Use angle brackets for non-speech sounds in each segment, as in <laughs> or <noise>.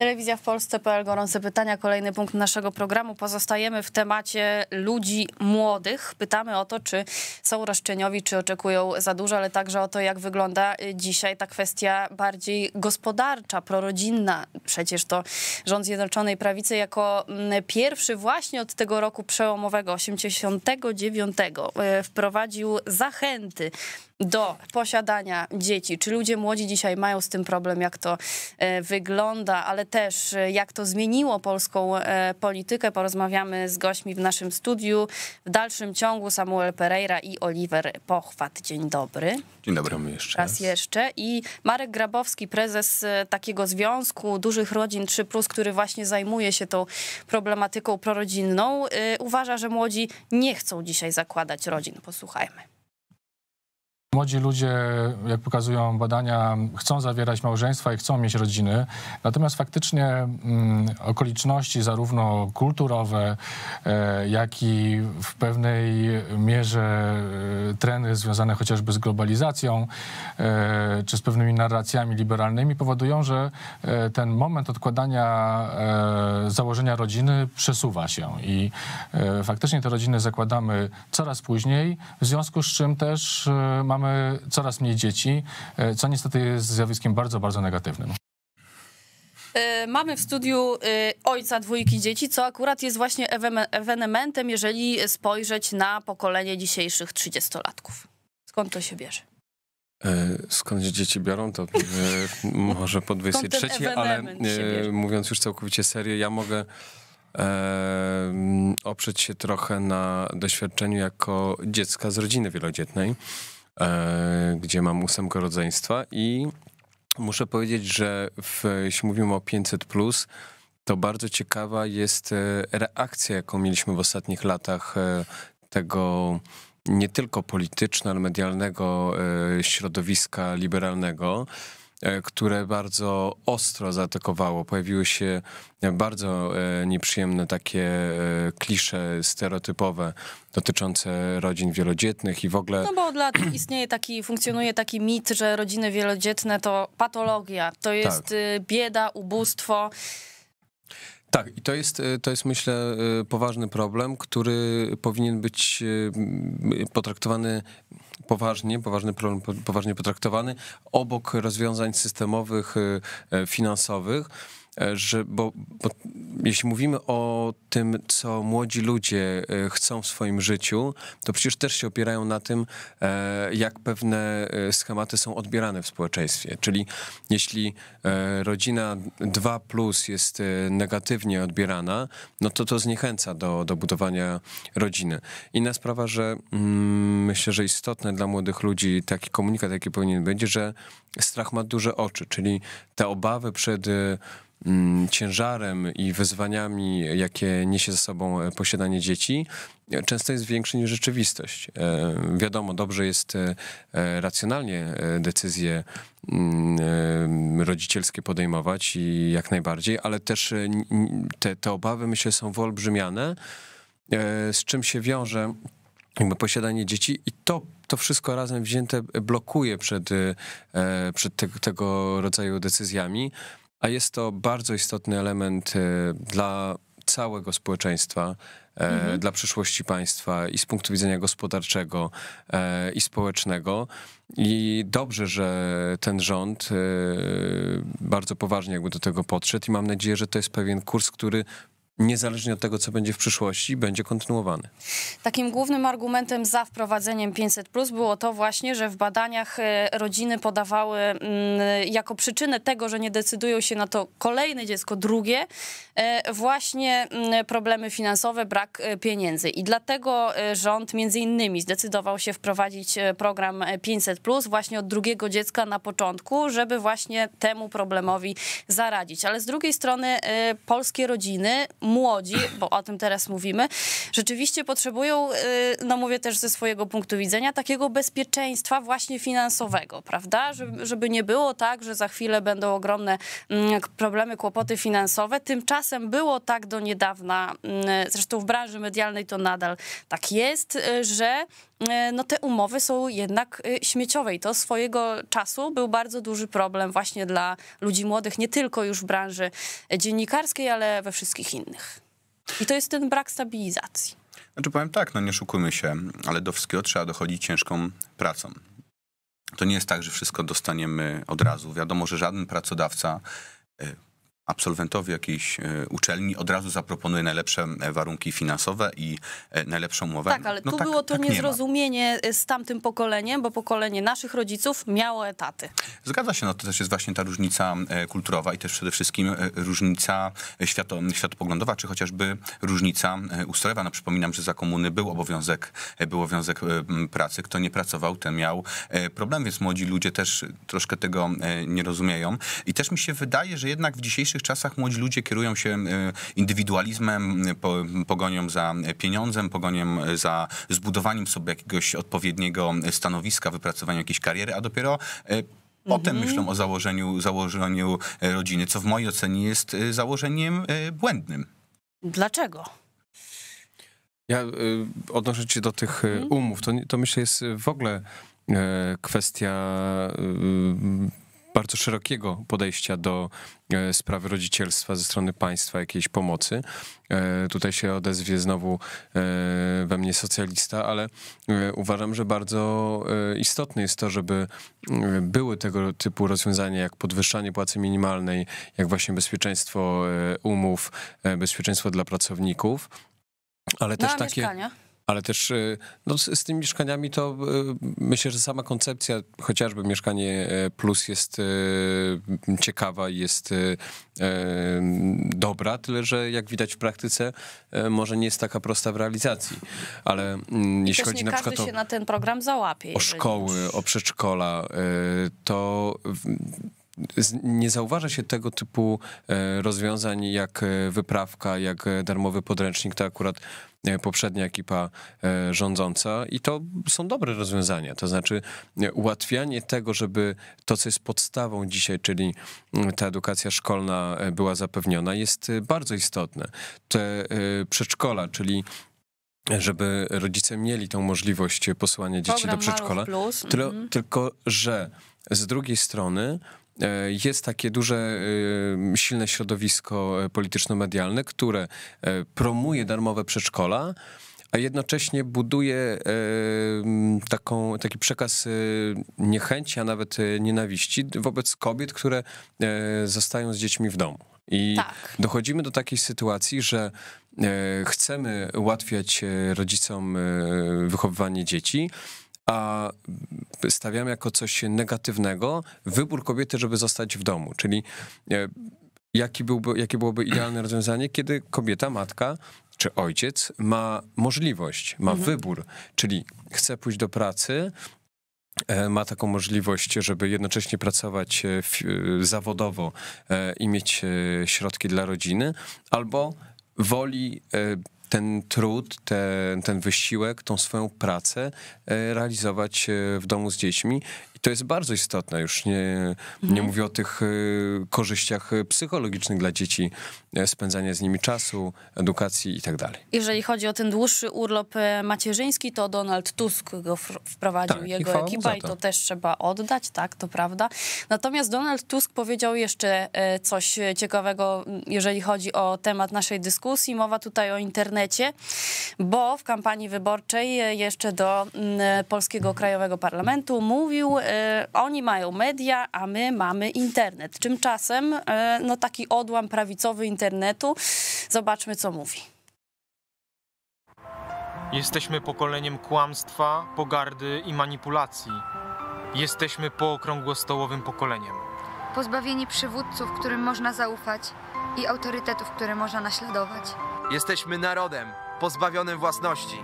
Telewizja w Polsce.pl, gorące pytania, kolejny punkt naszego programu. Pozostajemy w temacie ludzi młodych. Pytamy o to, czy są roszczeniowi, czy oczekują za dużo, ale także o to, jak wygląda dzisiaj ta kwestia bardziej gospodarcza, prorodzinna. Przecież to rząd Zjednoczonej Prawicy jako mm, pierwszy właśnie od tego roku przełomowego, 89, e, wprowadził zachęty do posiadania dzieci. Czy ludzie młodzi dzisiaj mają z tym problem, jak to e, wygląda, ale też e, jak to zmieniło polską e, politykę? Porozmawiamy z gośćmi w naszym studiu. W dalszym ciągu Samuel Pereira i Oliver Pochwat. Dzień dobry. Dzień dobry. Raz jeszcze. Raz jeszcze. I Marek Grabowski, prezes takiego związku dużych rodzin 3, który właśnie zajmuje się tą problematyką prorodzinną, uważa, że młodzi nie chcą dzisiaj zakładać rodzin. Posłuchajmy. Młodzi ludzie, jak pokazują badania, chcą zawierać małżeństwa i chcą mieć rodziny, natomiast faktycznie mm, okoliczności zarówno kulturowe, e, jak i w pewnej mierze e, trendy związane chociażby z globalizacją, e, czy z pewnymi narracjami liberalnymi powodują, że e, ten moment odkładania e, założenia rodziny przesuwa się i e, faktycznie te rodziny zakładamy coraz później, w związku z czym też mamy mamy coraz mniej dzieci, e, co niestety jest zjawiskiem bardzo, bardzo negatywnym. E, mamy w studiu e, ojca dwójki dzieci, co akurat jest właśnie ewenementem, jeżeli spojrzeć na pokolenie dzisiejszych 30-latków. Skąd to się bierze? Skąd dzieci biorą, to <laughs> może po 23, ale mówiąc już całkowicie serio, ja mogę oprzeć się trochę na doświadczeniu jako dziecka z rodziny wielodzietnej. E, gdzie mam ósemkę rodzeństwa i muszę powiedzieć, że w, jeśli mówimy o 500, to bardzo ciekawa jest e, reakcja, jaką mieliśmy w ostatnich latach e, tego nie tylko polityczno, ale medialnego środowiska liberalnego. E, które bardzo ostro zaatakowało. Pojawiły się bardzo e, nieprzyjemne takie e, klisze stereotypowe dotyczące rodzin wielodzietnych i w ogóle... No bo od lat <clears throat> istnieje taki, funkcjonuje taki mit, że rodziny wielodzietne to patologia, to tak. jest tak. bieda, ubóstwo. Tak, i to jest, e, to jest myślę e, poważny problem, który powinien być e, potraktowany poważnie, poważny problem poważnie potraktowany obok rozwiązań systemowych, finansowych. E, że, bo, bo jeśli mówimy o tym, co młodzi ludzie e, chcą w swoim życiu, to przecież też się opierają na tym, e, jak pewne schematy są odbierane w społeczeństwie. Czyli jeśli rodzina 2 plus jest negatywnie odbierana, no to to zniechęca do, do budowania rodziny. Inna sprawa, że mm, myślę, że istotne dla młodych ludzi taki komunikat, jaki powinien być, że strach ma duże oczy, czyli te obawy przed Mm, ciężarem i wyzwaniami, jakie niesie ze sobą e, posiadanie dzieci, często jest większy niż rzeczywistość. E, wiadomo, dobrze jest e, racjonalnie decyzje mm, rodzicielskie podejmować i jak najbardziej, ale też te, te obawy, myślę, są wyolbrzymiane, z czym się wiąże jakby posiadanie dzieci i to, to wszystko razem wzięte blokuje przed, przed te, tego rodzaju decyzjami a jest to bardzo istotny element e, dla całego społeczeństwa, e, mhm. dla przyszłości państwa i z punktu widzenia gospodarczego e, i społecznego. I dobrze, że ten rząd bardzo poważnie jakby do tego podszedł i mam nadzieję, że to jest pewien kurs, który niezależnie od tego, co będzie w przyszłości, będzie kontynuowany. Takim głównym argumentem za wprowadzeniem 500 plus było to właśnie, że w badaniach y, rodziny podawały mm, jako przyczynę tego, że nie decydują się na to kolejne dziecko, drugie, y, właśnie mm, problemy finansowe, brak y, pieniędzy. I dlatego rząd między innymi zdecydował się wprowadzić program 500 plus właśnie od drugiego dziecka na początku, żeby właśnie temu problemowi zaradzić. Ale z drugiej strony polskie rodziny młodzi, bo o tym teraz mówimy, rzeczywiście potrzebują, y, no mówię też ze swojego punktu widzenia, takiego bezpieczeństwa właśnie finansowego, prawda? Żeby nie było tak, że za chwilę będą ogromne mm, problemy, kłopoty finansowe. Tymczasem było tak do niedawna, mm, zresztą w branży medialnej to nadal tak jest, y, że y, no te umowy są jednak śmieciowe i to swojego czasu był bardzo duży problem właśnie dla ludzi młodych, nie tylko już w branży e, dziennikarskiej, ale we wszystkich innych innych. I to jest ten brak stabilizacji. Znaczy powiem tak, no nie szukujmy się, ale do wszystkiego trzeba dochodzić ciężką pracą. To nie jest tak, że wszystko dostaniemy od razu. Wiadomo, że żaden pracodawca e, absolwentowi jakiejś e, uczelni od razu zaproponuje najlepsze e, warunki finansowe i e, najlepszą umowę. Tak, ale no tu tak, było to tak niezrozumienie nie z tamtym pokoleniem, bo pokolenie naszych rodziców miało etaty. Zgadza się, no to też jest właśnie ta różnica kulturowa i też przede wszystkim różnica świato, światopoglądowa, czy chociażby różnica ustrojowa. No przypominam, że za komuny był obowiązek, był obowiązek pracy. Kto nie pracował, ten miał problem, więc młodzi ludzie też troszkę tego nie rozumieją. I też mi się wydaje, że jednak w dzisiejszych dzisiejszych czasach młodzi ludzie kierują się e, indywidualizmem, e, pogonią za pieniądzem, pogonią e, za zbudowaniem sobie jakiegoś odpowiedniego stanowiska, wypracowaniem jakiejś kariery, a dopiero Potem mhm. myślą o założeniu, założeniu rodziny, co w mojej ocenie jest założeniem błędnym. Dlaczego? Ja odnoszę się do tych mhm. umów. To, to myślę jest w ogóle kwestia bardzo szerokiego podejścia do e, sprawy rodzicielstwa ze strony państwa, jakiejś pomocy. E, tutaj się odezwie znowu e, we mnie socjalista, ale uważam, że bardzo istotne jest to, żeby były tego typu rozwiązania jak podwyższanie płacy minimalnej, jak właśnie bezpieczeństwo umów, bezpieczeństwo dla pracowników ale też no, takie mieszkania. Ale też y, no, z, z tymi mieszkaniami to y, myślę, że sama koncepcja, chociażby mieszkanie e, plus jest y, ciekawa i jest e, dobra, tyle że jak widać w praktyce e, może nie jest taka prosta w realizacji. Ale mm, jeśli chodzi na przykład o, na o szkoły, o przedszkola, to nie zauważa się tego typu e, rozwiązań jak e, wyprawka, jak e, darmowy podręcznik, to akurat poprzednia ekipa rządząca i to są dobre rozwiązania, to znaczy ułatwianie tego, żeby to, co jest podstawą dzisiaj, czyli ta edukacja szkolna była zapewniona, jest bardzo istotne. Te przedszkola, czyli żeby rodzice mieli tą możliwość posłania dzieci Program do przedszkola, tyle, mm tylko że z drugiej strony E, jest takie duże, e, silne środowisko e, polityczno-medialne, które promuje darmowe przedszkola, a jednocześnie buduje taką, taki przekaz niechęci, a nawet nienawiści wobec kobiet, które zostają z dziećmi w domu. I tak. dochodzimy do takiej sytuacji, że chcemy ułatwiać rodzicom wychowywanie dzieci, a stawiam jako coś negatywnego wybór kobiety, żeby zostać w domu. Czyli e, jaki byłby, jakie byłoby idealne <clears throat> rozwiązanie, kiedy kobieta, matka czy ojciec ma możliwość, ma mhm. wybór, czyli chce pójść do pracy, e, ma taką możliwość, żeby jednocześnie pracować e, zawodowo i mieć środki dla rodziny, albo woli ten trud, ten, ten wysiłek, tą swoją pracę e, realizować e, w domu z dziećmi i to jest bardzo istotne. Już nie, nie mhm. mówię o tych y, korzyściach y, psychologicznych dla dzieci, y, spędzania z nimi czasu, edukacji i tak dalej. Jeżeli chodzi o ten dłuższy urlop macierzyński, to Donald Tusk go wprowadził, tak, jego i ekipa, to. i to też trzeba oddać, tak, to prawda. Natomiast Donald Tusk powiedział jeszcze coś ciekawego, mm, jeżeli chodzi o temat naszej dyskusji. Mowa tutaj o internecie, bo w kampanii wyborczej jeszcze do mm, polskiego krajowego parlamentu mówił, Y, oni mają media, a my mamy internet. Tymczasem y, no, taki odłam prawicowy internetu. Zobaczmy, co mówi. Jesteśmy pokoleniem kłamstwa, pogardy i manipulacji. Jesteśmy pookrągłostołowym pokoleniem. Pozbawieni przywódców, którym można zaufać i autorytetów, które można naśladować. Jesteśmy narodem pozbawionym własności.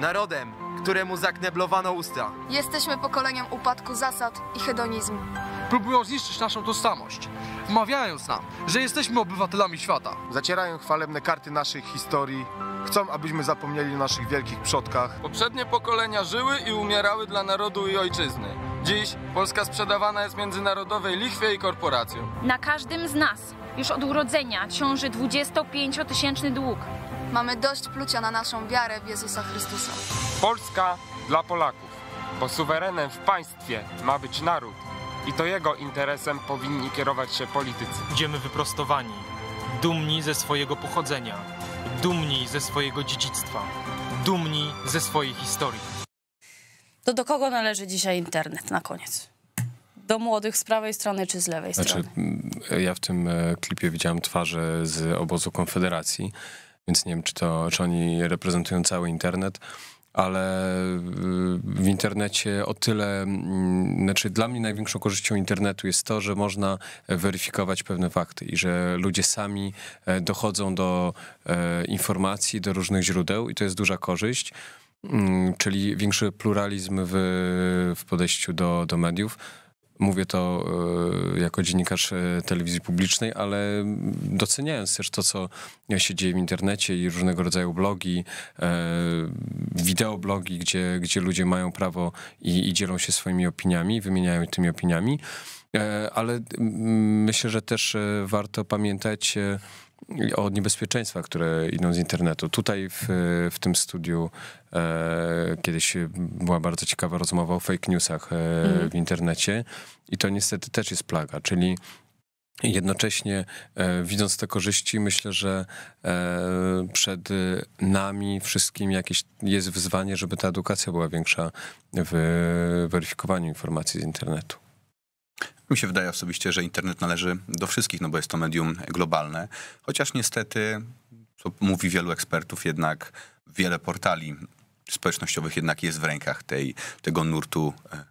Narodem, któremu zakneblowano usta. Jesteśmy pokoleniem upadku zasad i hedonizmu. Próbują zniszczyć naszą tożsamość, wmawiając nam, że jesteśmy obywatelami świata. Zacierają chwalebne karty naszych historii, chcą, abyśmy zapomnieli o naszych wielkich przodkach. Poprzednie pokolenia żyły i umierały dla narodu i ojczyzny. Dziś Polska sprzedawana jest międzynarodowej lichwie i korporacjom. Na każdym z nas już od urodzenia ciąży 25-tysięczny dług. Mamy dość plucia na naszą wiarę w Jezusa Chrystusa. Polska dla Polaków, bo suwerenem w państwie ma być naród i to jego interesem powinni kierować się politycy. Idziemy wyprostowani, dumni ze swojego pochodzenia, dumni ze swojego dziedzictwa, dumni ze swojej historii. To do kogo należy dzisiaj internet na koniec? do młodych z prawej strony czy z lewej znaczy, strony? Mm, ja w tym e, klipie widziałem twarze z obozu Konfederacji, więc nie wiem, czy, to, czy oni reprezentują cały internet ale y, w internecie o tyle, mm, znaczy dla mnie największą korzyścią internetu jest to, że można weryfikować pewne fakty i że ludzie sami e, dochodzą do e, informacji, do różnych źródeł i to jest duża korzyść mm, czyli większy pluralizm w, w podejściu do, do mediów. Mówię to e, jako dziennikarz e, telewizji publicznej, ale doceniając też to, co się dzieje w internecie i różnego rodzaju blogi, e, wideoblogi, gdzie, gdzie ludzie mają prawo i, i dzielą się swoimi opiniami, wymieniają tymi opiniami. Ale mm, myślę, że też warto pamiętać o niebezpieczeństwa, które idą z internetu. Tutaj w, w tym studiu e, kiedyś była bardzo ciekawa rozmowa o fake newsach e, mhm. w internecie i to niestety też jest plaga, czyli Jednocześnie e, widząc te korzyści, myślę, że e, przed nami wszystkim jakieś jest wyzwanie, żeby ta edukacja była większa w weryfikowaniu informacji z internetu. Mi się wydaje osobiście, że internet należy do wszystkich, no bo jest to medium globalne, chociaż niestety, co mówi wielu ekspertów, jednak wiele portali społecznościowych jednak jest w rękach tej, tego nurtu e,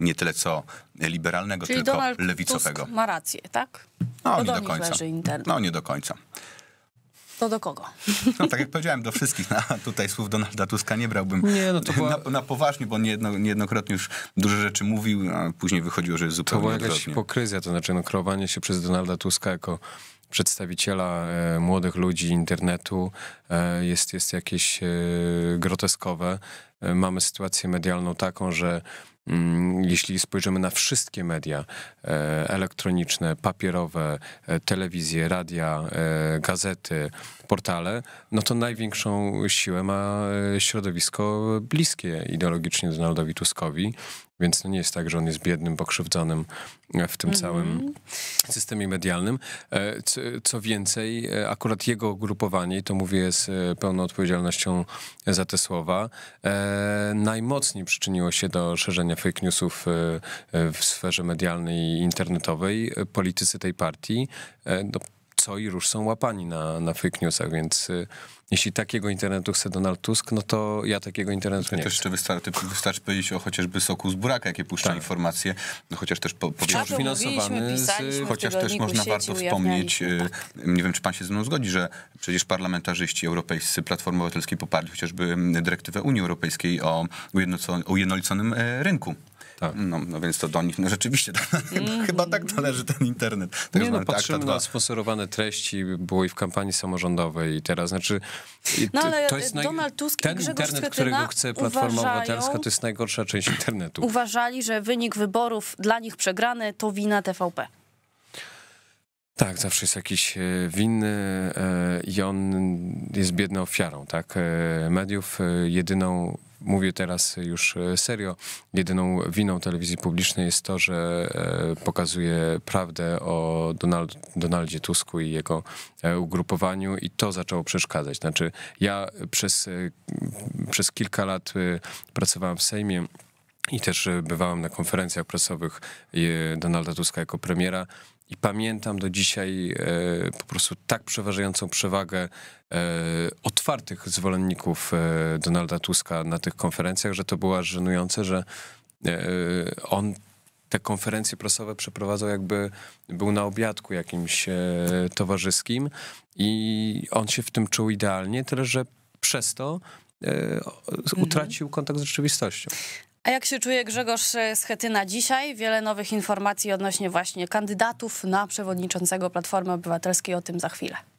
nie tyle co liberalnego, Czyli tylko Donald lewicowego. Tusk ma rację, tak? No, nie do końca. No, nie do końca to do kogo? No tak jak powiedziałem, do wszystkich. Na, no, tutaj słów Donalda Tuska nie brałbym nie, no to była... na, na poważnie, bo niejedno, niejednokrotnie już dużo rzeczy mówił, a później wychodziło, że jest zupełnie To była jakaś odwrotnie. hipokryzja, to znaczy no, kreowanie się przez Donalda Tuska jako przedstawiciela e, młodych ludzi internetu e, jest, jest jakieś e, groteskowe. E, mamy sytuację medialną taką, że Mm, jeśli spojrzymy na wszystkie media e, elektroniczne, papierowe, e, telewizje, radia, e, gazety, portale, no to największą siłę ma środowisko bliskie ideologicznie Donaldowi Tuskowi. Więc no nie jest tak, że on jest biednym, pokrzywdzonym w tym mhm. całym systemie medialnym. Co więcej, akurat jego ugrupowanie, to mówię z pełną odpowiedzialnością za te słowa, najmocniej przyczyniło się do szerzenia szerzenia fake newsów e, e, w sferze medialnej i internetowej, e, politycy tej partii no, co i Róż są łapani na, na fake newsach, więc y, jeśli takiego internetu chce Donald Tusk, no to ja takiego internetu to nie też chcę. Jeszcze wystarczy, wystarczy powiedzieć o chociażby soku z buraka, jakie puszcza tak. informacje, no chociaż też po, po finansowany, z, chociaż też można warto wspomnieć, y, tak. nie wiem czy pan się ze mną zgodzi, że przecież parlamentarzyści europejscy Platformy Obywatelskiej poparli chociażby dyrektywę Unii Europejskiej o, ujednoliconym y, rynku. Tak. No, no, więc to do nich, no rzeczywiście, mm. <laughs> chyba tak należy ten internet. Tak nie no, patrzymy na sponsorowane treści, było i w kampanii samorządowej i teraz, znaczy... No ale to jest e, Donald Tusk ten i Grzegorz internet, którego chce Platforma uważają, Obywatelska, to jest najgorsza część internetu. Uważali, że wynik wyborów dla nich przegrany to wina TVP. Tak, zawsze jest jakiś e, winny e, i on jest biedną ofiarą, tak? Mediów jedyną mówię teraz już e, serio, jedyną winą telewizji publicznej jest to, że e, pokazuje prawdę o Donald, Donaldzie Tusku i jego e, ugrupowaniu i to zaczęło przeszkadzać. Znaczy ja przez, przez kilka lat pracowałem w Sejmie, i też bywałem na konferencjach prasowych Donalda Tuska jako premiera i pamiętam do dzisiaj e, po prostu tak przeważającą przewagę e, otwartych zwolenników e, Donalda Tuska na tych konferencjach, że to było żenujące, że on te konferencje prasowe przeprowadzał jakby był na obiadku jakimś towarzyskim i on się w tym czuł idealnie, tyle że przez to mhm. utracił kontakt z rzeczywistością. A jak się czuje Grzegorz Schetyna e, dzisiaj? Wiele nowych informacji odnośnie właśnie kandydatów na przewodniczącego Platformy Obywatelskiej, o tym za chwilę.